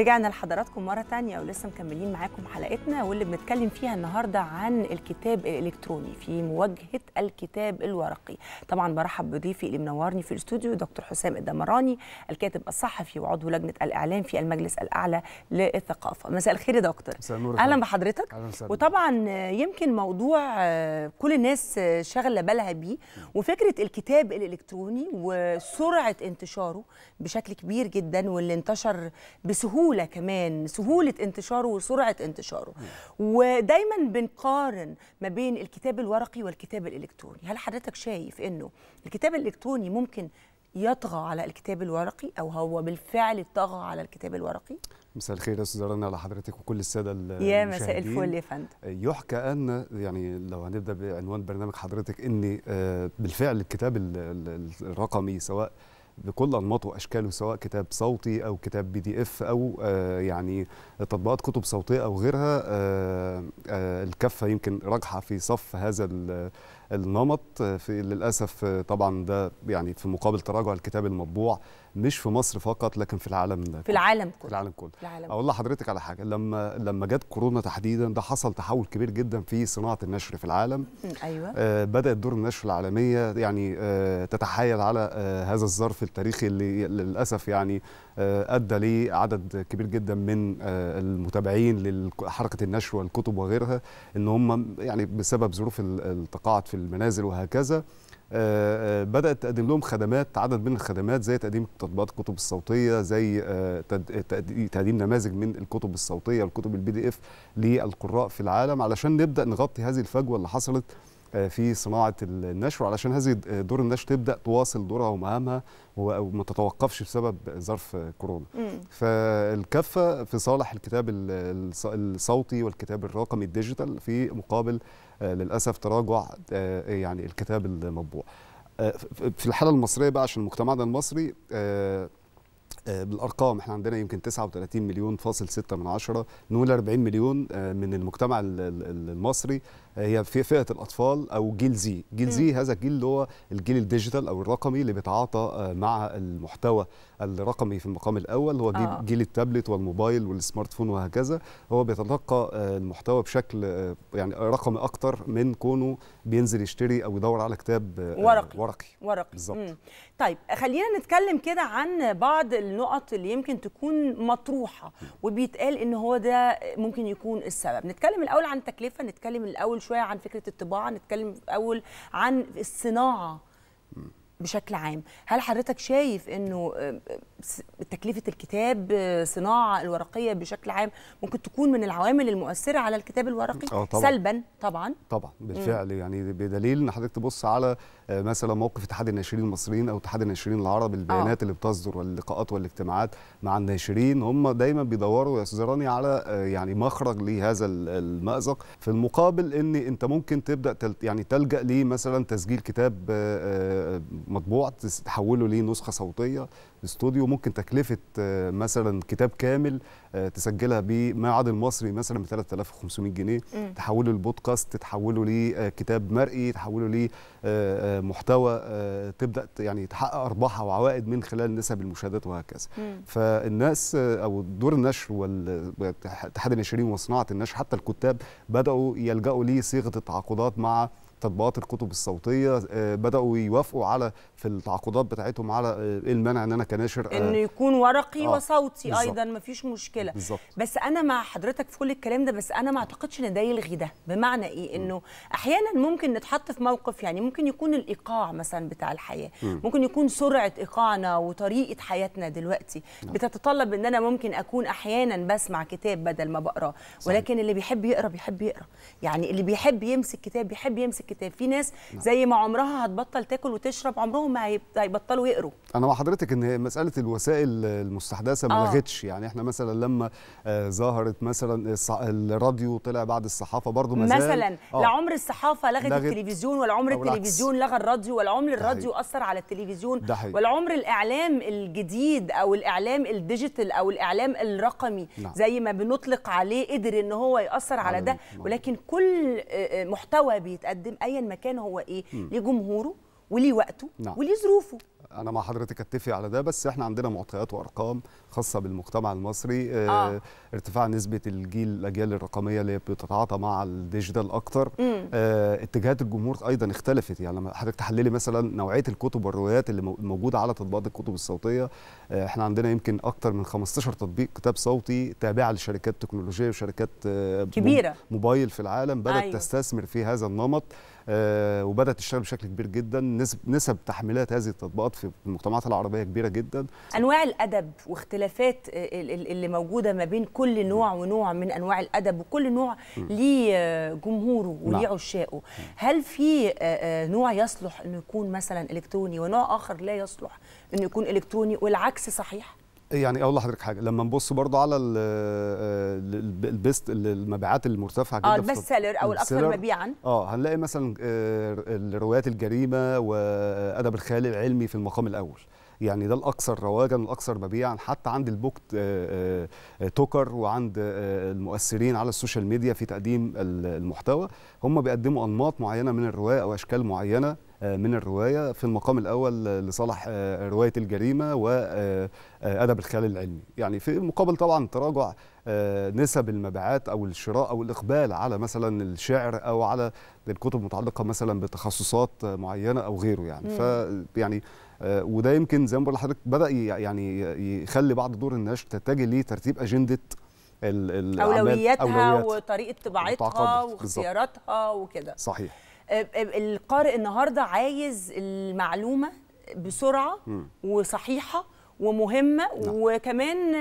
رجعنا لحضراتكم مرة تانية ولسه مكملين معاكم حلقتنا واللي بنتكلم فيها النهاردة عن الكتاب الإلكتروني في مواجهة الكتاب الورقي طبعا برحب بضيفي اللي منورني في الاستوديو دكتور حسام الدمراني الكاتب الصحفي وعضو لجنة الإعلام في المجلس الأعلى للثقافة مساء الخير يا دكتور أهلا بحضرتك أهلا وطبعا يمكن موضوع كل الناس شغلة بالها بيه وفكرة الكتاب الإلكتروني وسرعة انتشاره بشكل كبير جدا واللي انتشر بسهولة سهوله كمان سهوله انتشاره وسرعه انتشاره ودايما بنقارن ما بين الكتاب الورقي والكتاب الالكتروني هل حضرتك شايف انه الكتاب الالكتروني ممكن يطغى على الكتاب الورقي او هو بالفعل طغى على الكتاب الورقي مساء الخير يا استاذ رنا على حضرتك وكل الساده المشاهدين يا مساء الفل يا فندم يحكى ان يعني لو هنبدا بعنوان برنامج حضرتك ان آه، بالفعل الكتاب الرقمي سواء بكل انماطه واشكاله سواء كتاب صوتي او كتاب بي دي اف او آه، يعني تطبيقات كتب صوتيه او غيرها آه، آه، الكفه يمكن راجحه في صف هذا النمط في للاسف طبعا ده يعني في مقابل تراجع الكتاب المطبوع مش في مصر فقط لكن في العالم في العالم كله في العالم كله العالم. اقول لحضرتك على حاجه لما لما جت كورونا تحديدا ده حصل تحول كبير جدا في صناعه النشر في العالم ايوه آه بدات دور النشر العالميه يعني آه تتحايل على آه هذا الظرف التاريخي اللي للاسف يعني آه ادى ليه عدد كبير جدا من آه المتابعين لحركه النشر والكتب وغيرها ان هم يعني بسبب ظروف التقاعد في المنازل وهكذا بدات تقدم لهم خدمات عدد من الخدمات زي تقديم تطبيقات الكتب الصوتيه زي آه، تقديم نماذج من الكتب الصوتيه والكتب البي دي اف للقراء في العالم علشان نبدا نغطي هذه الفجوه اللي حصلت آه، في صناعه النشر علشان هذه آه، دور النشر تبدا تواصل دورها ومهامها وما تتوقفش بسبب ظرف كورونا. مم. فالكفه في صالح الكتاب الصوتي والكتاب الرقمي الديجيتال في مقابل آه، للاسف تراجع يعني الكتاب المطبوع. في الحاله المصريه بقى عشان مجتمعنا المصري بالارقام احنا عندنا يمكن 39 مليون فاصل 6 من عشرة نقول 40 مليون من المجتمع المصري هي في فئه الاطفال او جيل زي جيل زي هذا الجيل اللي هو الجيل الديجيتال او الرقمي اللي بيتعاطى آه، مع المحتوى الرقمي في المقام الاول هو جيل, آه. جيل التابلت والموبايل والسمارت فون وهكذا هو بيتلقى آه، المحتوى بشكل آه، يعني رقمي اكتر من كونه بينزل يشتري او يدور على كتاب ورقي ورقي ورقي بالظبط طيب خلينا نتكلم كده عن بعض النقط اللي يمكن تكون مطروحه وبيتقال ان هو ده ممكن يكون السبب نتكلم الاول عن التكلفه نتكلم الاول شويه عن فكره الطباعه نتكلم اول عن الصناعه بشكل عام هل حضرتك شايف انه آه، تكلفه الكتاب آه، صناعه الورقيه بشكل عام ممكن تكون من العوامل المؤثره على الكتاب الورقي آه، طبعًا. سلبا طبعا طبعا بالفعل يعني بدليل ان حضرتك تبص على مثلا موقف اتحاد الناشرين المصريين او اتحاد الناشرين العرب البيانات أوه. اللي بتصدر واللقاءات والاجتماعات مع الناشرين هم دايما بيدوروا يا استاذ على يعني مخرج لهذا المازق في المقابل ان انت ممكن تبدا يعني تلجا لمثلا مثلا تسجيل كتاب مطبوع تحوله لنسخه صوتيه استوديو ممكن تكلفه آه، مثلا كتاب كامل آه، تسجلها بمعاد المصري مثلا ب 3500 جنيه تحوله لبودكاست تحوله لكتاب آه، مرئي تحوله لمحتوى تبدا يعني تحقق ارباحها وعوائد من خلال نسب المشاهدات وهكذا فالناس او دور النشر واتحاد الناشرين وصناعه النشر حتى الكتاب بداوا يلجاوا لصيغه التعاقدات مع تطبيقات الكتب الصوتيه آه، بداوا يوافقوا على في التعاقدات بتاعتهم على ايه المانع ان انا كناشر آه، انه يكون ورقي آه وصوتي بالزبط. ايضا مفيش مشكله بالزبط. بس انا مع حضرتك في كل الكلام ده بس انا ما اعتقدش ان ده يلغي ده بمعنى ايه انه احيانا ممكن نتحط في موقف يعني ممكن يكون الايقاع مثلا بتاع الحياه م. ممكن يكون سرعه ايقاعنا وطريقه حياتنا دلوقتي م. نعم. بتتطلب ان انا ممكن اكون احيانا بسمع كتاب بدل ما بقراه ولكن اللي بيحب يقرا بيحب يقرا يعني اللي بيحب يمسك كتاب بيحب يمسك الكتاب في ناس نعم. زي ما عمرها هتبطل تاكل وتشرب عمرهم ما هيبطلوا يقروا انا مع حضرتك ان مساله الوسائل المستحدثه ما آه. لغتش يعني احنا مثلا لما آه، ظهرت مثلا الراديو طلع بعد الصحافه برضه مثلا آه. لا عمر الصحافه لغت, لغت التلفزيون ولا عمر التلفزيون لغى الراديو ولا عمر الراديو اثر على التلفزيون ولا عمر الاعلام الجديد او الاعلام الديجيتال او الاعلام الرقمي نعم. زي ما بنطلق عليه قدر ان هو ياثر على ده نعم. ولكن كل محتوى بيتقدم ايا مكان هو ايه ليه جمهوره وليه وقته نعم. وليه ظروفه انا مع حضرتك اتفق على ده بس احنا عندنا معطيات وارقام خاصه بالمجتمع المصري آه. آه. ارتفاع نسبه الجيل الاجيال الرقميه اللي بتتعاطى مع الديجيتال اكتر آه اتجاهات الجمهور ايضا اختلفت يعني لما حضرتك تحللي مثلا نوعيه الكتب والروايات اللي موجوده على تطبيقات الكتب الصوتيه آه احنا عندنا يمكن اكتر من 15 تطبيق كتاب صوتي تابعه لشركات تكنولوجيه وشركات آه كبيره موبايل في العالم بدات أيوه. تستثمر في هذا النمط آه، وبدات تشتغل بشكل كبير جدا نسب نسب تحميلات هذه التطبيقات في المجتمعات العربيه كبيره جدا انواع الادب واختلافات آه، اللي موجوده ما بين كل نوع ونوع من انواع الادب وكل نوع ليه آه، جمهوره نعم. وليه عشاقه هل في نوع يصلح انه يكون مثلا الكتروني ونوع اخر لا يصلح انه يكون الكتروني والعكس صحيح يعني اقول لحضرتك حاجه لما نبص برضو على آه، البيست المبيعات المرتفعه آه، جدا اه البيست سيلر او الاكثر مبيعا اه هنلاقي مثلا آه، الروايات الجريمه وادب الخيال العلمي في المقام الاول يعني ده الاكثر رواجا الاكثر مبيعا حتى عند البوك توكر وعند المؤثرين على السوشيال ميديا في تقديم المحتوى هم بيقدموا انماط معينه من الروايه او اشكال معينه من الرواية في المقام الأول لصالح آه، رواية الجريمة وأدب آه، آه، الخيال العلمي يعني في المقابل طبعا تراجع نسب المبيعات أو الشراء أو الإقبال على مثلا الشعر أو على الكتب المتعلقة مثلا بتخصصات معينة أو غيره يعني يعني وده يمكن زي ما بقول لحضرتك بدأ يعني يخلي بعض دور النشر تتجه لترتيب أجندة اولوياتها أولويات. وطريقه طباعتها واختياراتها وكده صحيح القارئ النهارده عايز المعلومه بسرعه وصحيحه ومهمه نعم. وكمان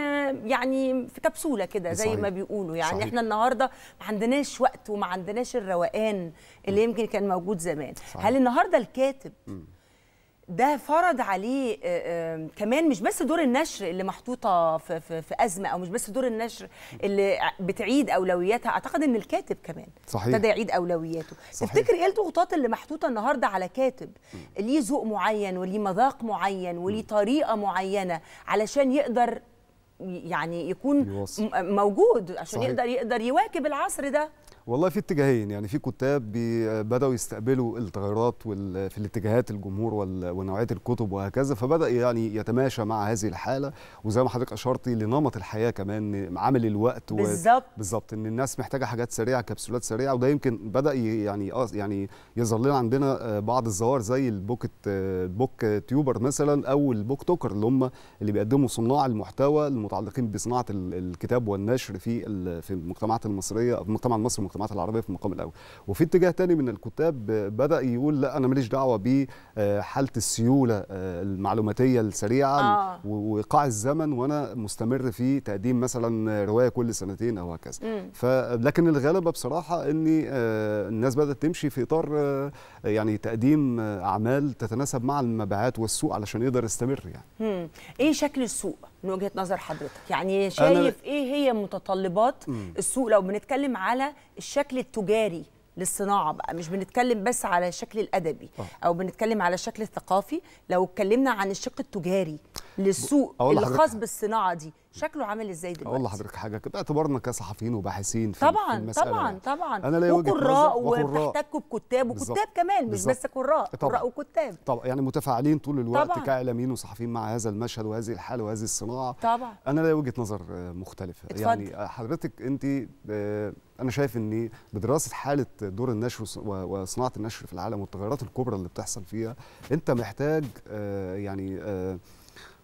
يعني في كبسوله كده زي ما بيقولوا يعني احنا النهارده ما عندناش وقت وما عندناش الروقان اللي يمكن كان موجود زمان هل النهارده الكاتب ده فرض عليه آه، آه، كمان مش بس دور النشر اللي محطوطه في, في, في ازمه او مش بس دور النشر اللي بتعيد اولوياتها اعتقد ان الكاتب كمان صحيح ابتدى يعيد اولوياته صحيح. تفتكر ايه الضغوطات اللي محطوطه النهارده على كاتب ليه ذوق معين وليه مذاق معين وليه طريقه معينه علشان يقدر يعني يكون يوصل. موجود عشان صحيح. يقدر يقدر يواكب العصر ده والله في اتجاهين يعني في كتاب بداوا يستقبلوا التغيرات في الاتجاهات الجمهور ونوعيه الكتب وهكذا فبدا يعني يتماشى مع هذه الحاله وزي ما حضرتك اشرتي لنمط الحياه كمان عامل الوقت بالظبط بالظبط ان الناس محتاجه حاجات سريعه كبسولات سريعه وده يمكن بدا يعني يعني يظل لنا عندنا آه، بعض الزوار زي البوكت آه، بوك تيوبر مثلا او البوك توكر اللي هم اللي بيقدموا صناع المحتوى المتعلقين بصناعه الكتاب والنشر في في المجتمعات المصريه في المجتمع المصري المجتمعات العربيه في المقام الاول وفي اتجاه تاني من الكتاب بدا يقول لا انا ماليش دعوه بحاله آه، السيوله آه، المعلوماتيه السريعه آه. وايقاع الزمن وانا مستمر في تقديم مثلا روايه كل سنتين او هكذا لكن الغلبه بصراحه ان آه، الناس بدات تمشي في اطار يعني تقديم اعمال تتناسب مع المبيعات والسوق علشان يقدر يستمر يعني. ايه شكل السوق؟ من وجهه نظر حضرتك يعني شايف ايه هي متطلبات مم. السوق لو بنتكلم على الشكل التجاري للصناعه بقى مش بنتكلم بس على الشكل الادبي أوه. او بنتكلم على الشكل الثقافي لو اتكلمنا عن الشق التجاري للسوق الخاص بالصناعه دي شكله عامل ازاي دلوقتي اقول لحضرتك حاجه كده كصحفيين وباحثين في طبعا المسألة طبعا يعني. طبعا انا ليا وجهه وقراء وبتحتكوا بكتاب وكتاب كمان مش بس قراء قراء وكتاب طبعا يعني متفاعلين طول الوقت طبعا. كاعلاميين وصحفيين مع هذا المشهد وهذه الحاله وهذه الصناعه طبعا انا ليا وجهه نظر مختلفه يعني اتفضل. يعني حضرتك انت آه، انا شايف ان بدراسه حاله دور النشر وصناعه النشر في العالم والتغيرات الكبرى اللي بتحصل فيها انت محتاج آه، يعني آه،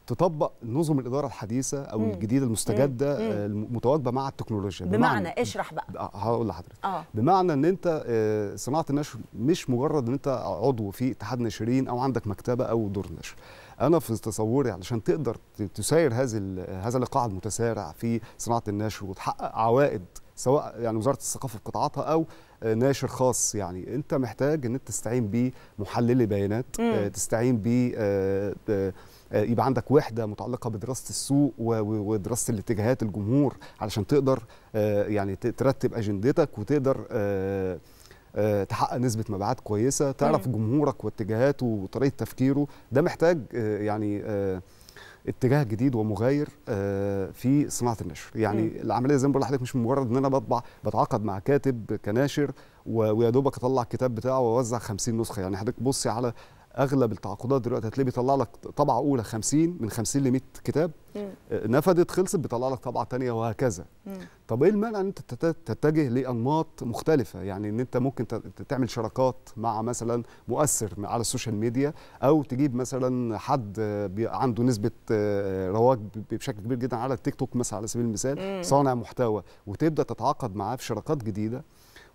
تطبق نظم الاداره الحديثه او مم. الجديده المستجده آه، المتواجبه مع التكنولوجيا بمعنى, بمعنى اشرح بقى آه، هقول لحضرتك آه. بمعنى ان انت آه، صناعه النشر مش مجرد ان انت عضو في اتحاد ناشرين او عندك مكتبه او دور نشر انا في تصوري علشان تقدر تسير هذه هذا اللقاء المتسارع في صناعه النشر وتحقق عوائد سواء يعني وزاره الثقافه في قطاعاتها او آه، ناشر خاص يعني انت محتاج ان انت تستعين بمحللي بيانات آه، تستعين ب آه، يبقى عندك وحده متعلقه بدراسه السوق ودراسه الاتجاهات الجمهور علشان تقدر يعني ترتب اجندتك وتقدر تحقق نسبه مبيعات كويسه تعرف جمهورك واتجاهاته وطريقه تفكيره ده محتاج يعني اتجاه جديد ومغاير آه، في صناعه النشر يعني م. العمليه زي ما بقول لحضرتك مش مجرد ان انا بطبع بتعاقد مع كاتب كناشر ويا دوبك اطلع الكتاب بتاعه واوزع 50 نسخه يعني حضرتك بصي على اغلب التعاقدات دلوقتي هتلاقيه بيطلع لك طبعه اولى 50 من 50 ل 100 كتاب مم. آه، نفدت خلصت بيطلع لك طبعه ثانيه وهكذا مم. طب ايه المانع ان انت تتجه لانماط مختلفه يعني ان انت ممكن تعمل شراكات مع مثلا مؤثر على السوشيال ميديا او تجيب مثلا حد عنده نسبه آه، رواج بشكل كبير جدا على التيك توك مثلا على سبيل المثال مم. صانع محتوى وتبدا تتعاقد معاه في شراكات جديده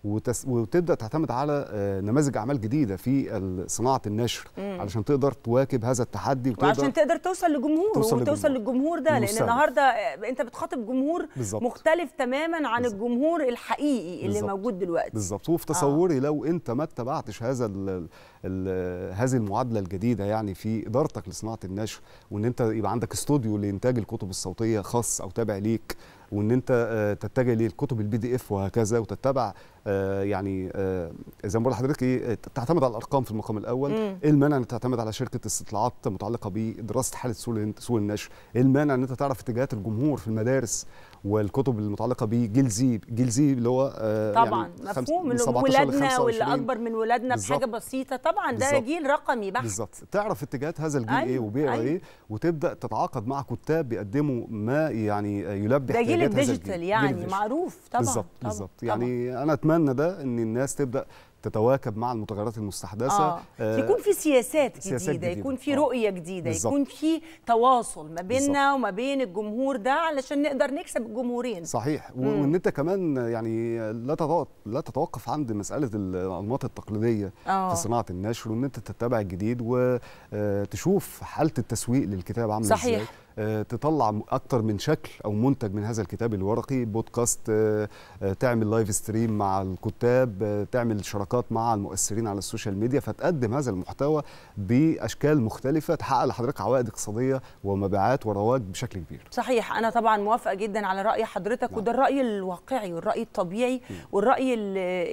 وتس... وتبدا تعتمد على آه، نماذج اعمال جديده في صناعه النشر مم. علشان تقدر تواكب هذا التحدي وتقدر وعشان تقدر توصل لجمهور توصل وتوصل للجمهور, للجمهور ده لان النهارده آه، انت بتخاطب جمهور بالزبط. مختلف تماما عن بالزبط. الجمهور الحقيقي اللي بالزبط. موجود دلوقتي بالظبط وفي آه. تصوري آه. لو انت ما اتبعتش هذا ال... ال... هذه المعادله الجديده يعني في ادارتك لصناعه النشر وان انت يبقى عندك استوديو لانتاج الكتب الصوتيه خاص او تابع ليك وان انت آه، تتجه للكتب البي دي اف وهكذا وتتبع آه، يعني آه، زي ما بقول لحضرتك ايه تعتمد على الارقام في المقام الاول ايه المانع ان تعتمد على شركه استطلاعات متعلقه بدراسه حاله سوق النشر ايه المانع ان انت تعرف اتجاهات الجمهور في المدارس والكتب المتعلقه بجيل جيل اللي هو آه، يعني طبعا يعني مفهوم اللي ولادنا واللي اكبر من ولادنا بحاجه بسيطه طبعا ده جيل رقمي بحت بالظبط تعرف اتجاهات هذا الجيل أيوه ايه وبيع أيوه ايه وتبدا تتعاقد مع كتاب بيقدموا ما يعني يلبي احتياجات الجيل ده جيل الديجيتال يعني معروف طبعا بالظبط بالظبط يعني انا اتمنى ده ان الناس تبدا تتواكب مع المتغيرات المستحدثه آه. آه يكون في سياسات جديده, سياسات جديدة. يكون في آه. رؤيه جديده بالزبط. يكون في تواصل ما بيننا وما بين الجمهور ده علشان نقدر نكسب الجمهورين صحيح مم. وان انت كمان يعني لا لا تتوقف عند مساله الانماط التقليديه آه. في صناعه النشر وان انت تتبع الجديد وتشوف آه، حاله التسويق للكتاب عامله ازاي صحيح آه، تطلع اكتر من شكل او منتج من هذا الكتاب الورقي بودكاست آه، آه، تعمل لايف ستريم مع الكتاب تعمل شراكات مع المؤثرين على السوشيال ميديا فتقدم هذا المحتوى باشكال مختلفه تحقق لحضرتك عوائد اقتصاديه ومبيعات ورواج بشكل كبير صحيح انا طبعا موافقه جدا على راي حضرتك وده نعم. الراي الواقعي والراي الطبيعي م. والراي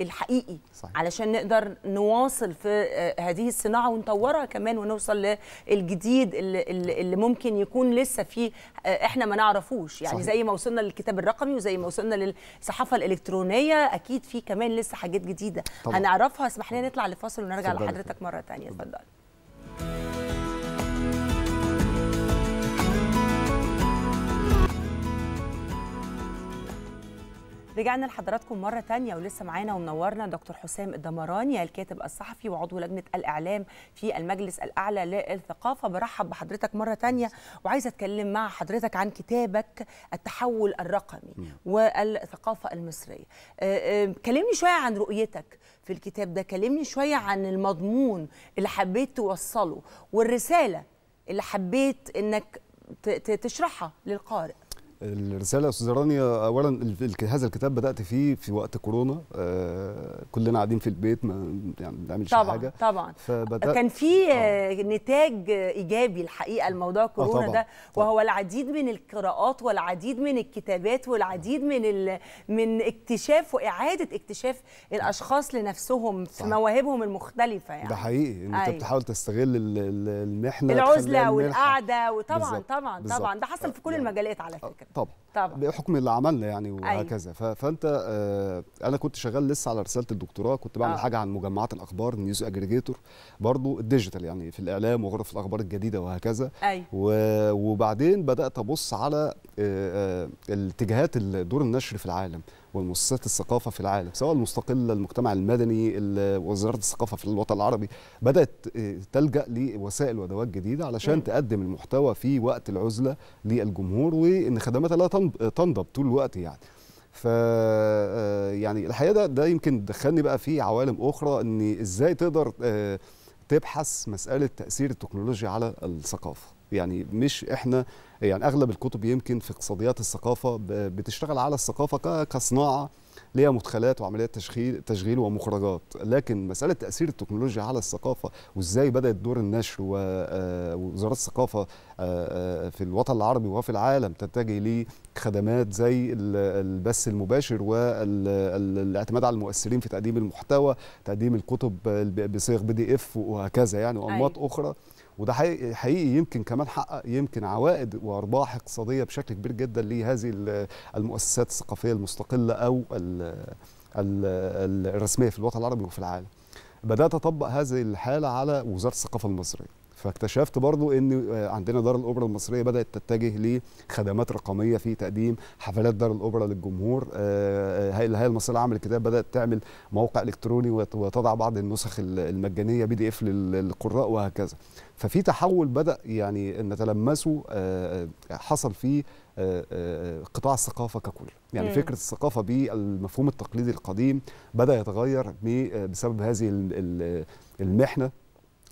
الحقيقي صحيح. علشان نقدر نواصل في هذه الصناعه ونطورها كمان ونوصل للجديد اللي ممكن يكون لسه لسه في آه، احنا ما نعرفوش يعني صحيح. زي ما وصلنا للكتاب الرقمي وزي ما وصلنا للصحافه الالكترونيه اكيد في كمان لسه حاجات جديده طبعا. هنعرفها اسمح لنا نطلع لفاصل ونرجع لحضرتك مره ثانيه اتفضل رجعنا لحضراتكم مره تانية ولسه معانا ومنورنا دكتور حسام الدمراني الكاتب الصحفي وعضو لجنه الاعلام في المجلس الاعلى للثقافه برحب بحضرتك مره تانية وعايزه اتكلم مع حضرتك عن كتابك التحول الرقمي والثقافه المصريه آه، آه، كلمني شويه عن رؤيتك في الكتاب ده كلمني شويه عن المضمون اللي حبيت توصله والرساله اللي حبيت انك تشرحها للقارئ الرساله استاذ رانيا اولا هذا الكتاب بدات فيه في وقت كورونا آه، كلنا قاعدين في البيت ما يعني ما بنعملش حاجه طبعا طبعا كان في نتاج ايجابي الحقيقه لموضوع آه، كورونا طبعًا. ده وهو العديد من القراءات والعديد من الكتابات والعديد من ال... من اكتشاف واعاده اكتشاف الاشخاص لنفسهم في مواهبهم المختلفه يعني ده حقيقي ان انت أيوة. بتحاول تستغل المحنه العزله والقعده وطبعا بالزبط. طبعا بالزبط. طبعا ده حصل آه، في كل يعني المجالات على فكره bom طبعا بحكم اللي عملنا يعني وهكذا أيوة. فانت آه انا كنت شغال لسه على رساله الدكتوراه كنت بعمل آه. حاجه عن مجمعات الاخبار نيوز اجريجيتور برضو الديجيتال يعني في الاعلام وغرف الاخبار الجديده وهكذا أيوة. وبعدين بدات ابص على آه, آه، الاتجاهات دور النشر في العالم والمؤسسات الثقافة في العالم سواء المستقلة المجتمع المدني وزارة الثقافة في الوطن العربي بدأت آه، تلجأ لوسائل وأدوات جديدة علشان م. أيوه. تقدم المحتوى في وقت العزلة للجمهور وإن خدماتها لا تنضب تنضب طول الوقت يعني ف آه، يعني الحقيقه ده, ده يمكن دخلني بقى في عوالم اخرى ان ازاي تقدر آه، تبحث مساله تاثير التكنولوجيا على الثقافه يعني مش احنا يعني اغلب الكتب يمكن في اقتصاديات الثقافه بتشتغل على الثقافه كصناعه ليها مدخلات وعمليات تشغيل تشغيل ومخرجات لكن مساله تاثير التكنولوجيا على الثقافه وازاي بدات دور النشر آه، آه، ووزاره الثقافه آه، في الوطن العربي وفي العالم تتجه لخدمات زي البث المباشر والاعتماد على المؤثرين في تقديم المحتوى تقديم الكتب بصيغ بي دي اف وهكذا يعني وانماط أيوة. اخرى وده حقيقي, حقيقي يمكن كمان حقق يمكن عوائد وارباح اقتصاديه بشكل كبير جدا لهذه المؤسسات الثقافيه المستقله او الرسميه في الوطن العربي وفي العالم بدات اطبق هذه الحاله على وزاره الثقافه المصريه فاكتشفت برضو ان آه، عندنا دار الاوبرا المصريه بدات تتجه لخدمات رقميه في تقديم حفلات دار الاوبرا للجمهور آه، آه، الهيئه المصريه لعمل الكتاب بدات تعمل موقع الكتروني وتضع بعض النسخ المجانيه بي دي اف للقراء وهكذا ففي تحول بدا يعني نتلمسه حصل في قطاع الثقافة ككل يعني فكرة الثقافة بالمفهوم التقليدي القديم بدأ يتغير بسبب هذه المحنة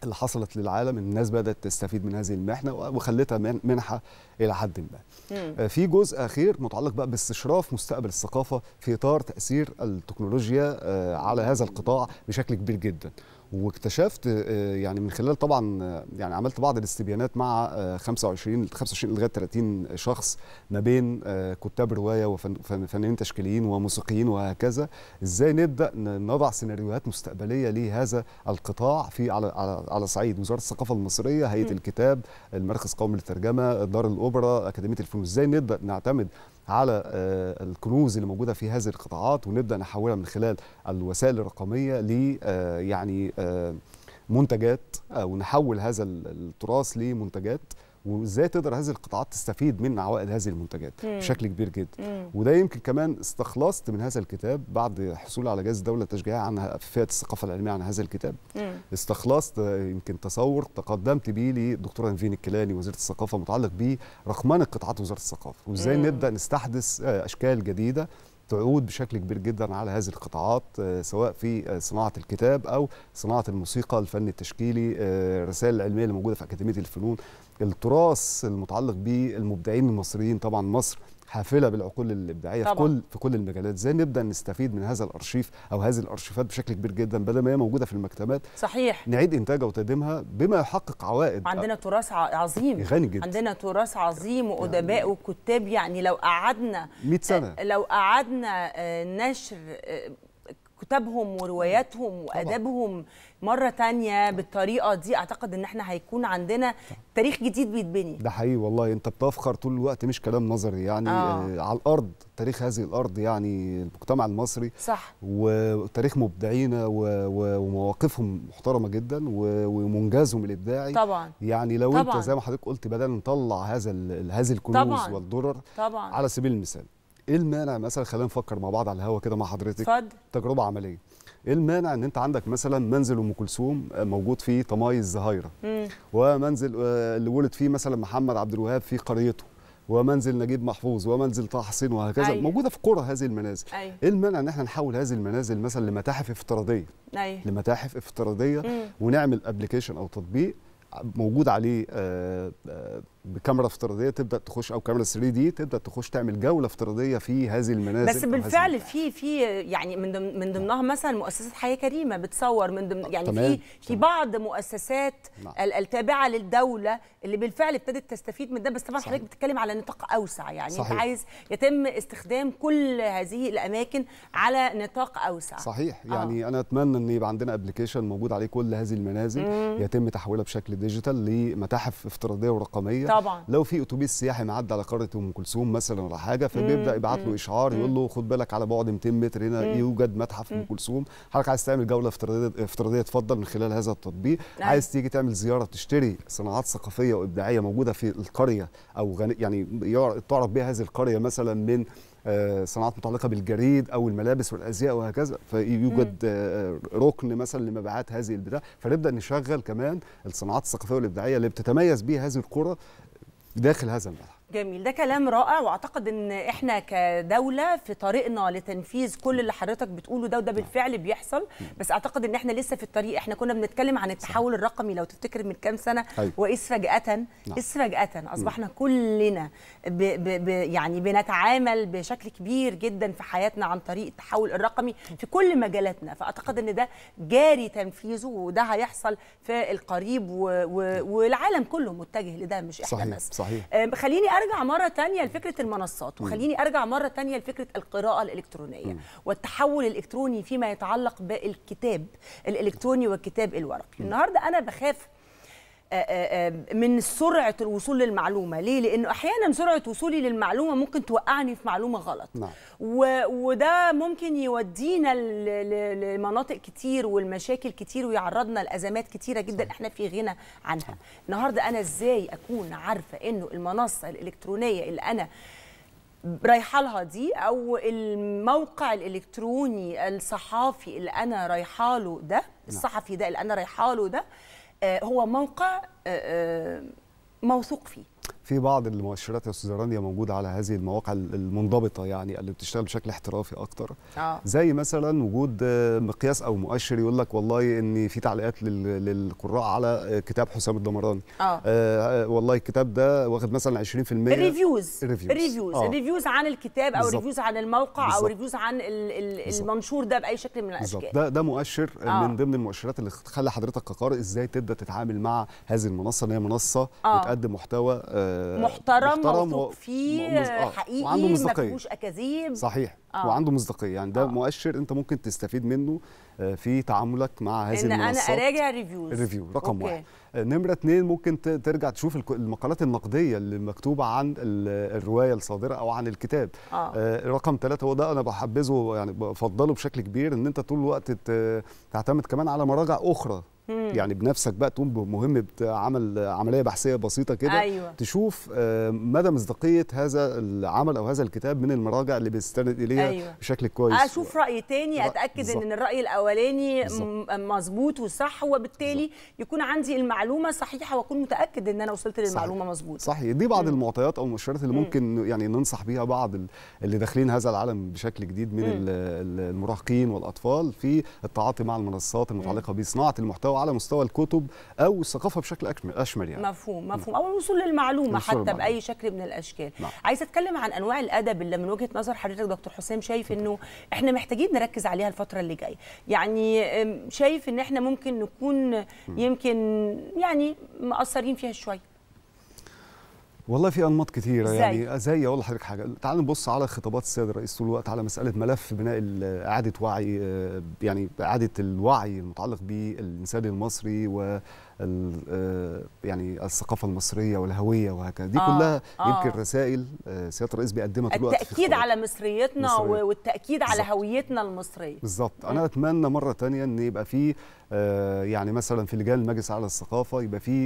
اللي حصلت للعالم الناس بدات تستفيد من هذه المحنه وخلتها منحه الى حد ما. آه، في جزء اخير متعلق بقى باستشراف مستقبل الثقافه في اطار تاثير التكنولوجيا آه، على هذا القطاع بشكل كبير جدا. واكتشفت آه، يعني من خلال طبعا آه، يعني عملت بعض الاستبيانات مع 25 آه، 25 لغايه 30 شخص ما بين كتاب روايه وفنانين تشكيليين وموسيقيين وهكذا ازاي نبدا نضع سيناريوهات مستقبليه لهذا القطاع في على على, صعيد وزاره الثقافه المصريه هيئه الكتاب المركز القومي للترجمه دار الاوبرا اكاديميه الفنون ازاي نبدا نعتمد على آه، الكنوز اللي موجوده في هذه القطاعات ونبدا نحولها من خلال الوسائل الرقميه ل آه، يعني آه، منتجات ونحول هذا التراث لمنتجات وازاي تقدر هذه القطاعات تستفيد من عوائد هذه المنتجات مم. بشكل كبير جدا وده يمكن كمان استخلصت من هذا الكتاب بعد حصولي على جائزه دوله تشجيعيه عن فئه الثقافه العلميه عن هذا الكتاب مم. استخلصت يمكن تصور تقدمت بيه للدكتوره نفين الكيلاني وزيره الثقافه متعلق بيه رقمان وزاره الثقافه وازاي نبدا نستحدث آه، اشكال جديده تعود بشكل كبير جدا على هذه القطاعات آه، سواء في آه، صناعه الكتاب او صناعه الموسيقى الفن التشكيلي الرسائل العلميه اللي موجوده في اكاديميه الفنون التراث المتعلق بالمبدعين المصريين طبعا مصر حافله بالعقول الابداعيه طبعا. في كل في كل المجالات ازاي نبدا نستفيد من هذا الارشيف او هذه الارشيفات بشكل كبير جدا بدل ما هي موجوده في المكتبات صحيح نعيد انتاجها وتقديمها بما يحقق عوائد عندنا تراث عظيم غني جدا عندنا تراث عظيم وادباء يعني وكتاب يعني لو قعدنا 100 سنه آه، لو قعدنا آه، نشر آه، كتابهم ورواياتهم وادابهم مره تانية بالطريقه دي اعتقد ان احنا هيكون عندنا تاريخ جديد بيتبني ده حقيقي والله انت بتفخر طول الوقت مش كلام نظري يعني آه. آه، على الارض تاريخ هذه الارض يعني المجتمع المصري صح وتاريخ مبدعينا ومواقفهم محترمه جدا ومنجزهم الابداعي طبعا يعني لو طبعا. انت زي ما حضرتك قلت بدل نطلع هذا هذه الكنوز طبعا. والدرر طبعا. على سبيل المثال ايه المانع مثلا خلينا نفكر مع بعض على الهوا كده مع حضرتك اتفضل تجربه عمليه ايه المانع ان انت عندك مثلا منزل ام كلثوم آه، موجود فيه تمايز زهايره ومنزل آه، اللي ولد فيه مثلا محمد عبد الوهاب في قريته ومنزل نجيب محفوظ ومنزل طه حسين وهكذا أيوة. موجوده في قرى هذه المنازل أيوة. ايه المانع ان احنا نحول هذه المنازل مثلا لمتاحف افتراضيه أيوة. لمتاحف افتراضيه مم. ونعمل ابلكيشن او تطبيق موجود عليه آآ آه، آآ بكاميرا افتراضيه تبدا تخش او كاميرا 3 دي تبدا تخش تعمل جوله افتراضيه في هذه المنازل بس بالفعل في في يعني من ضمن من ضمنها مثلا مؤسسه حياه كريمه بتصور من ضمن آه، يعني في في بعض مؤسسات نعم. التابعه للدوله اللي بالفعل ابتدت تستفيد من ده بس طبعا حضرتك بتتكلم على نطاق اوسع يعني صحيح. انت عايز يتم استخدام كل هذه الاماكن على نطاق اوسع صحيح آه. يعني آه. انا اتمنى ان يبقى عندنا ابلكيشن موجود عليه كل هذه المنازل مم. يتم تحويلها بشكل ديجيتال لمتاحف افتراضيه ورقميه طبعا. طبعا لو في اتوبيس سياحي معدي على قاره ام كلثوم مثلا ولا حاجه فبيبدا يبعت له اشعار يقول له خد بالك على بعد 200 متر هنا يوجد متحف ام كلثوم حضرتك عايز تعمل جوله افتراضيه افتراضيه اتفضل من خلال هذا التطبيق نعم. عايز تيجي تعمل زياره تشتري صناعات ثقافيه وابداعيه موجوده في القريه او غني يعني تعرف بها هذه القريه مثلا من آه، صناعات متعلقه بالجريد او الملابس والازياء وهكذا فيوجد آه، ركن مثلا لمبيعات هذه البتاع فنبدا نشغل كمان الصناعات الثقافيه والابداعيه اللي بتتميز بها هذه القرى داخل هذا الملعب جميل ده كلام رائع واعتقد ان احنا كدوله في طريقنا لتنفيذ كل اللي حضرتك بتقوله ده وده بالفعل بيحصل بس اعتقد ان احنا لسه في الطريق احنا كنا بنتكلم عن التحول الرقمي لو تفتكر من كام سنه أيوة. واذ فجاه نعم. اذ فجاه اصبحنا كلنا ب ب ب يعني بنتعامل بشكل كبير جدا في حياتنا عن طريق التحول الرقمي في كل مجالاتنا فاعتقد ان ده جاري تنفيذه وده هيحصل في القريب والعالم كله متجه لده مش احنا صحيح. بس صحيح آه، خليني ارجع مره تانية لفكره المنصات وخليني ارجع مره تانية لفكره القراءه الالكترونيه والتحول الالكتروني فيما يتعلق بالكتاب الالكتروني والكتاب الورقي النهارده انا بخاف آه، آه، آه، من سرعه الوصول للمعلومه ليه لانه احيانا سرعه وصولي للمعلومه ممكن توقعني في معلومه غلط نعم. وده ممكن يودينا لمناطق كتير والمشاكل كتير ويعرضنا لازمات كتيره جدا صحيح. احنا في غنى عنها نعم. النهارده انا ازاي اكون عارفه انه المنصه الالكترونيه اللي انا رايحه لها دي او الموقع الالكتروني الصحافي اللي انا رايحه له ده نعم. الصحفي ده اللي انا رايحه له ده آه، هو موقع آه، آه، موثوق فيه في بعض المؤشرات يا استاذ رانيا موجوده على هذه المواقع المنضبطه يعني اللي بتشتغل بشكل احترافي اكتر آه. زي مثلا وجود آه، مقياس او مؤشر يقول لك والله ان في تعليقات للقراء على آه، كتاب حسام الدمراني آه. آه. آه والله الكتاب ده واخد مثلا 20% الريفيوز الريفيوز الريفيوز, آه. عن الكتاب او ريفيوز عن الموقع بالزبط. او ريفيوز عن المنشور ده باي شكل من الاشكال بالزبط. ده ده مؤشر آه. من ضمن المؤشرات اللي تخلي حضرتك كقارئ ازاي تبدا تتعامل مع هذه المنصه ان هي منصه آه. بتقدم محتوى آه محترم, محترم موثوق فيه آه. حقيقي وعنده مصداقيه اكاذيب صحيح آه. وعنده مصداقيه يعني ده آه. مؤشر انت ممكن تستفيد منه آه، في تعاملك مع هذه إن المنصات ان انا اراجع ريفيوز الريفيو رقم أوكي. واحد آه، نمره اثنين ممكن ترجع تشوف المقالات النقديه اللي مكتوبه عن الروايه الصادره او عن الكتاب آه. آه، رقم ثلاثه وده انا بحبذه يعني بفضله بشكل كبير ان انت طول الوقت تعتمد كمان على مراجع اخرى يعني بنفسك بقى تقوم بمهمه عمل عمليه بحثيه بسيطه كده أيوة. تشوف آه، مدى مصداقيه هذا العمل او هذا الكتاب من المراجع اللي بيستند اليها أيوة. بشكل كويس اشوف راي تاني اتاكد بالزبط. ان الراي الاولاني مظبوط وصح وبالتالي بالزبط. يكون عندي المعلومه صحيحه واكون متاكد ان انا وصلت للمعلومه مظبوطه صحيح دي بعض مم. المعطيات او المؤشرات اللي ممكن مم. يعني ننصح بيها بعض اللي داخلين هذا العالم بشكل جديد من مم. المراهقين والاطفال في التعاطي مع المنصات المتعلقه بصناعه المحتوى على مستوى الكتب او الثقافه بشكل اشمل يعني مفهوم نعم. مفهوم او الوصول للمعلومه حتى المعلومة. باي شكل من الاشكال نعم. عايزه اتكلم عن انواع الادب اللي من وجهه نظر حضرتك دكتور حسام شايف انه احنا محتاجين نركز عليها الفتره اللي جايه يعني شايف ان احنا ممكن نكون يمكن يعني مقصرين فيها شويه والله في انماط كثيره يعني زي. يعني زي اقول لحضرتك حاجه تعال نبص على خطابات السيد الرئيس طول الوقت على مساله ملف بناء اعاده وعي آه، يعني اعاده الوعي المتعلق بالانسان المصري و آه، يعني الثقافه المصريه والهويه وهكذا دي آه كلها آه يمكن رسائل آه، سياده الرئيس بيقدمها طول الوقت التاكيد على مصريتنا مصرية. والتاكيد بالزبط. على هويتنا المصريه بالظبط انا اتمنى مره ثانيه ان يبقى في آه، يعني مثلا في لجان المجلس الاعلى للثقافه يبقى في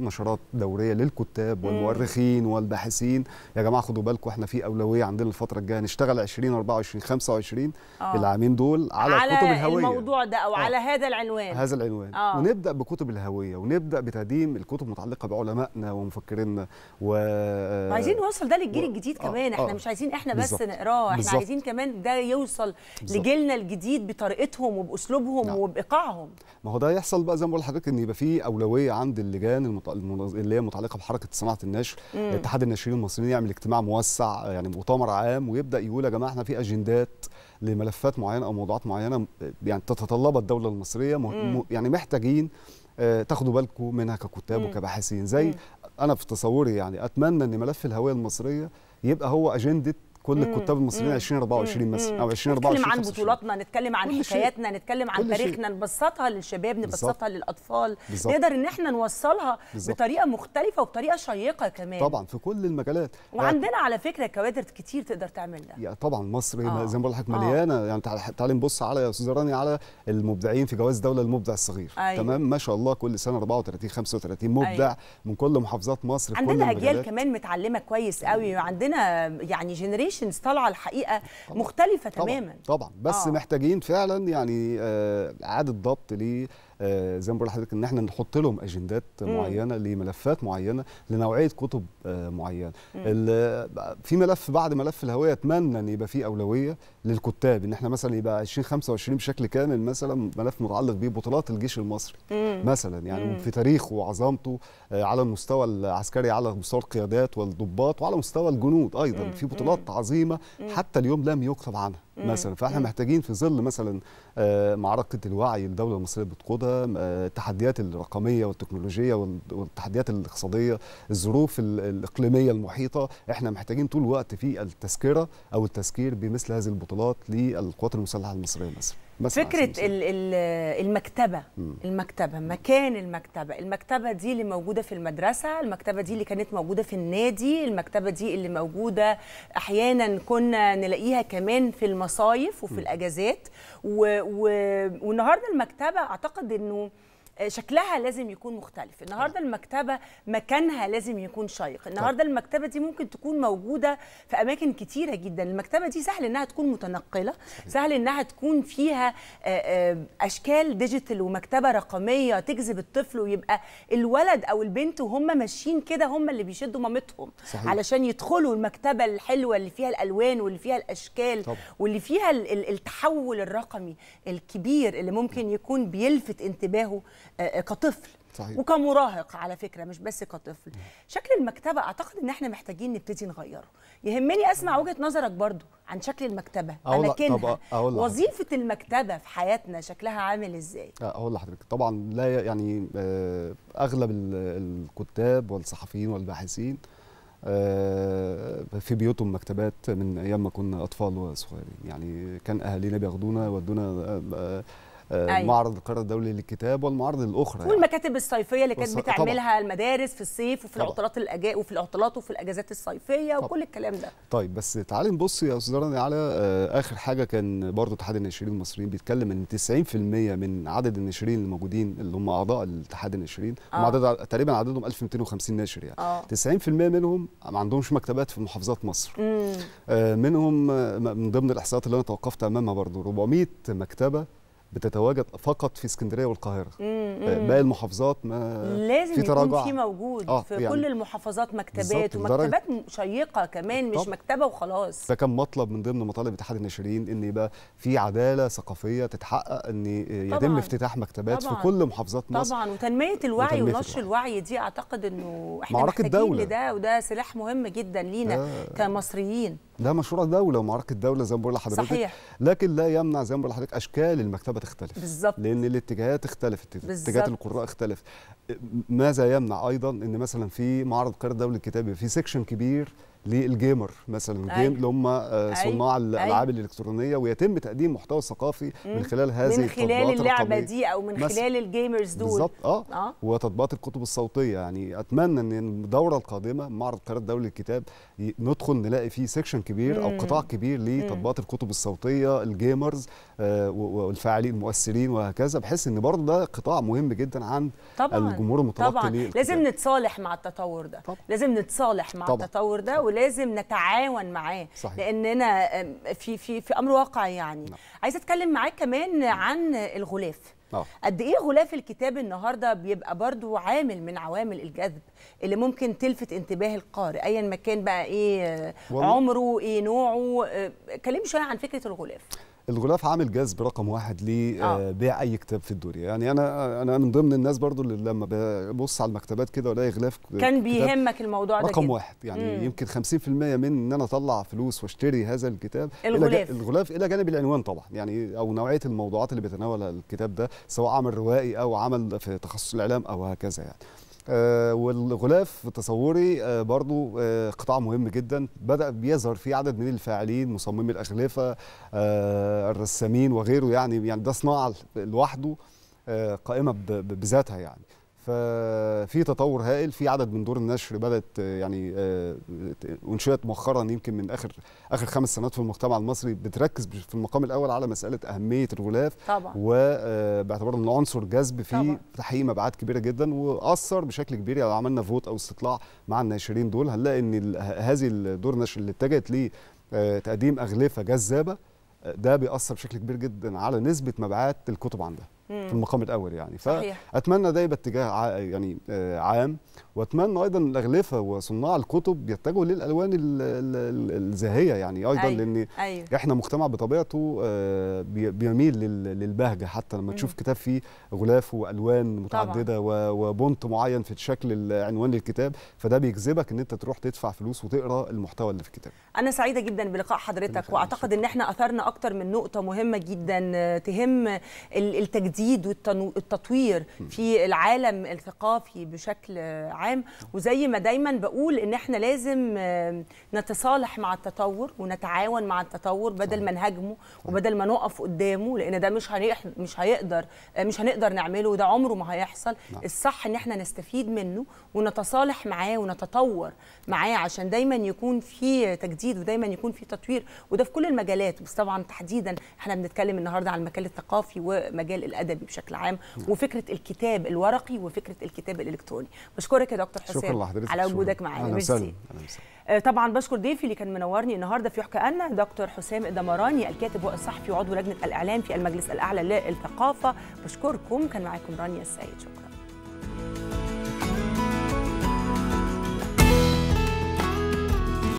نشرات دوريه للكتاب والمؤرخين والباحثين يا جماعه خدوا بالكم احنا في اولويه عندنا الفتره الجايه نشتغل 20 24 25 آه. العامين دول على, على كتب الهويه على الموضوع ده او آه. على هذا العنوان هذا العنوان آه. ونبدا بكتب الهويه النبويه ونبدا بتقديم الكتب المتعلقه بعلمائنا ومفكرينا و آه، عايزين نوصل ده للجيل و... الجديد آه، كمان آه احنا آه مش عايزين احنا بس نقراه احنا بالزبط. عايزين كمان ده يوصل بالزبط. لجيلنا الجديد بطريقتهم وباسلوبهم نعم. وبايقاعهم ما هو ده يحصل بقى زي ما بقول لحضرتك ان يبقى في اولويه عند اللجان المط... اللي هي متعلقه بحركه صناعه النشر اتحاد الناشرين المصريين يعمل اجتماع موسع يعني مؤتمر عام ويبدا يقول يا جماعه احنا في اجندات لملفات معينه او موضوعات معينه يعني تتطلبها الدوله المصريه مم. يعني محتاجين آه، تاخدوا بالكم منها ككتاب وكباحثين زي انا في تصوري يعني اتمنى ان ملف الهويه المصريه يبقى هو اجنده كل الكتاب المصريين 2024 مثلا او 2024 نتكلم عن بطولاتنا نتكلم عن حكاياتنا نتكلم عن تاريخنا نبسطها للشباب نبسطها للاطفال بالزبط. نقدر ان احنا نوصلها بالزبط. بطريقه مختلفه وبطريقه شيقه كمان طبعا في كل المجالات وعندنا على فكره كوادر كتير تقدر تعمل ده يعني طبعا مصر آه. زي ما بقول لحضرتك آه. مليانه آه. يعني تعالي نبص على يا استاذ راني على المبدعين في جواز الدوله المبدع الصغير أيوة. تمام ما شاء الله كل سنه 34 35 مبدع أيوة. من كل محافظات مصر عندنا اجيال كمان متعلمه كويس قوي وعندنا يعني جنريشن كونديشنز طالعه الحقيقه طبعًا. مختلفه تماما طبعا بس آه. محتاجين فعلا يعني آه، اعاده آه ضبط ليه آه، زي ما بقول لحضرتك ان احنا نحط لهم اجندات معينه لملفات معينه لنوعيه كتب آه، معينه آه، في ملف بعد ملف الهويه اتمنى ان يبقى فيه اولويه للكتاب ان احنا مثلا يبقى 2025 بشكل كامل مثلا ملف متعلق ببطولات الجيش المصري مثلا يعني في تاريخه وعظمته على المستوى العسكري على مستوى القيادات والضباط وعلى مستوى الجنود ايضا في بطولات عظيمه حتى اليوم لم يكتب عنها مثلا فاحنا محتاجين في ظل مثلا آه، معركه الوعي الدوله المصريه بتقودها آه، التحديات الرقميه والتكنولوجيه والتحديات الاقتصاديه الظروف الاقليميه المحيطه احنا محتاجين طول الوقت في التذكره او التذكير بمثل هذه البطولات للقوات المسلحه المصريه مثلا بس فكره المكتبه م. المكتبه مكان المكتبه المكتبه دي اللي موجوده في المدرسه المكتبه دي اللي كانت موجوده في النادي المكتبه دي اللي موجوده احيانا كنا نلاقيها كمان في المصايف وفي م. الاجازات والنهارده المكتبه اعتقد انه آه، شكلها لازم يكون مختلف النهارده المكتبه مكانها لازم يكون شيق النهارده المكتبه دي ممكن تكون موجوده في اماكن كتيره جدا المكتبه دي سهل انها تكون متنقله سهل انها تكون فيها آه، آه، اشكال ديجيتال ومكتبه رقميه تجذب الطفل ويبقى الولد او البنت وهم ماشيين كده هم اللي بيشدوا مامتهم صحيح. علشان يدخلوا المكتبه الحلوه اللي فيها الالوان واللي فيها الاشكال طب. واللي فيها التحول الرقمي الكبير اللي ممكن يكون بيلفت انتباهه آه، آه، كطفل صحيح. وكمراهق على فكره مش بس كطفل شكل المكتبه اعتقد ان احنا محتاجين نبتدي نغيره يهمني اسمع وجهه نظرك برضو عن شكل المكتبه اماكنها وظيفه المكتبه في حياتنا شكلها عامل ازاي اقول لحضرتك طبعا لا يعني آه، اغلب الكتاب والصحفيين والباحثين في بيوتهم مكتبات من ايام ما كنا اطفال وصغيرين يعني كان اهالينا بياخدونا يودونا آه، أيوة. معرض القاهره الدولي للكتاب والمعارض الاخرى يعني. والمكاتب يعني. الصيفيه اللي كانت بتعملها طبعًا. المدارس في الصيف وفي طبعًا. العطلات الاجاء وفي العطلات وفي الاجازات الصيفيه طبعًا. وكل الكلام ده طيب بس تعالي نبص يا استاذ رنا على آه، اخر حاجه كان برضو اتحاد الناشرين المصريين بيتكلم ان 90% من عدد الناشرين الموجودين اللي هم اعضاء الاتحاد الناشرين آه. عدد تقريبا عددهم 1250 ناشر يعني آه. 90% منهم ما عندهمش مكتبات في محافظات مصر آه منهم آه، من ضمن الاحصاءات اللي انا توقفت امامها برضو 400 مكتبه بتتواجد فقط في اسكندريه والقاهره آه، باقي المحافظات ما لازم في تراجع يكون في موجود آه في يعني كل المحافظات مكتبات ومكتبات شيقه كمان مش مكتبه وخلاص ده كان مطلب من ضمن مطالب اتحاد الناشرين ان يبقى في عداله ثقافيه تتحقق ان يتم افتتاح مكتبات طبعاً في كل محافظات مصر طبعا وتنميه الوعي ونشر الوعي دي اعتقد انه احنا محتاجين لده وده سلاح مهم جدا لينا آه كمصريين ده مشروع دوله ومعركه دوله زي ما بقول لحضرتك صحيح. لكن لا يمنع زي ما بقول لحضرتك اشكال المكتبه تختلف بالظبط لان الاتجاهات اختلفت اتجاهات القراء اختلف ماذا يمنع ايضا ان مثلا في معرض قاهره الدوله الكتابي في سيكشن كبير للجيمر مثلا أيوة. جيم اللي هم آه، صناع الالعاب الالكترونيه ويتم تقديم محتوى ثقافي من خلال هذه من خلال اللعبه دي او من مثل. خلال الجيمرز دول بالظبط آه. اه وتطبيقات الكتب الصوتيه يعني اتمنى ان الدوره القادمه معرض القاهره الدولي للكتاب ندخل نلاقي فيه سيكشن كبير مم. او قطاع كبير لتطبيقات الكتب الصوتيه الجيمرز آه والفاعلين المؤثرين وهكذا بحيث ان برضه ده قطاع مهم جدا عند طبعا. الجمهور المتلقي طبعا لازم نتصالح مع التطور ده طبعا. لازم نتصالح مع طبعا. التطور ده ولازم نتعاون معاه صحيح. لاننا في في في امر واقع يعني نعم. عايزه اتكلم معاك كمان نعم. عن الغلاف أوه. قد ايه غلاف الكتاب النهارده بيبقى برضو عامل من عوامل الجذب اللي ممكن تلفت انتباه القارئ ايا ما كان بقى ايه عمره ايه نوعه آه، كلمني شويه عن فكره الغلاف الغلاف عامل جذب رقم واحد لبيع آه، آه. اي كتاب في الدنيا يعني انا انا من ضمن الناس برضو اللي لما ببص على المكتبات كده والاقي غلاف كان بيهمك الموضوع ده رقم واحد يعني مم. يمكن 50% من ان انا اطلع فلوس واشتري هذا الكتاب الغلاف الغلاف الى جانب العنوان طبعا يعني او نوعيه الموضوعات اللي بيتناولها الكتاب ده سواء عمل روائي او عمل في تخصص الاعلام او هكذا يعني آه، والغلاف في تصوري آه، برضو آه، قطاع مهم جدا بدا بيظهر فيه عدد من الفاعلين مصممي الاغلفه الرسامين وغيره يعني يعني ده صناعه لوحده قائمه بذاتها يعني ففي تطور هائل في عدد من دور النشر بدات يعني آه، انشئت مؤخرا يمكن من اخر اخر خمس سنوات في المجتمع المصري بتركز في المقام الاول على مساله اهميه الغلاف طبعا وباعتبار آه، انه عنصر جذب في تحقيق مبيعات كبيره جدا واثر بشكل كبير يعني لو يعني عملنا فوت او استطلاع مع الناشرين دول هنلاقي ان هذه الدور النشر اللي اتجهت لتقديم آه، اغلفه جذابه ده بيأثر بشكل كبير جدا على نسبه مبيعات الكتب عندها في المقام الاول يعني فاتمنى ده يبقى اتجاه يعني آه، عام واتمنى ايضا الاغلفه وصناع الكتب يتجهوا للالوان الزاهيه يعني ايضا أيوة. لان أيوة. احنا مجتمع بطبيعته آه، بيميل للبهجه حتى لما تشوف كتاب فيه غلاف والوان متعدده طبعا. وبونت معين في شكل عنوان الكتاب فده بيجذبك ان انت تروح تدفع فلوس وتقرا المحتوى اللي في الكتاب انا سعيده جدا بلقاء حضرتك واعتقد ان احنا اثرنا اكتر من نقطه مهمه جدا تهم التجديد والتطوير في العالم الثقافي بشكل عام عام وزي ما دايما بقول ان احنا لازم نتصالح مع التطور ونتعاون مع التطور بدل ما نهاجمه وبدل ما نقف قدامه لان ده مش مش هيقدر آه، مش هنقدر نعمله وده عمره ما هيحصل نعم. الصح ان احنا نستفيد منه ونتصالح معاه ونتطور معاه عشان دايما يكون في تجديد ودايما يكون في تطوير وده في كل المجالات بس طبعا تحديدا احنا بنتكلم النهارده عن المجال الثقافي ومجال الادبي بشكل عام نعم. وفكره الكتاب الورقي وفكره الكتاب الالكتروني بشكرك دكتور حسين شكرا لحضرتك على وجودك معانا ميرسي آه، طبعا بشكر ضيفي اللي كان منورني النهارده في يحكى أنا دكتور حسام الدمراني الكاتب والصحفي وعضو لجنه الاعلام في المجلس الاعلى للثقافه بشكركم كان معاكم رانيا السيد شكرا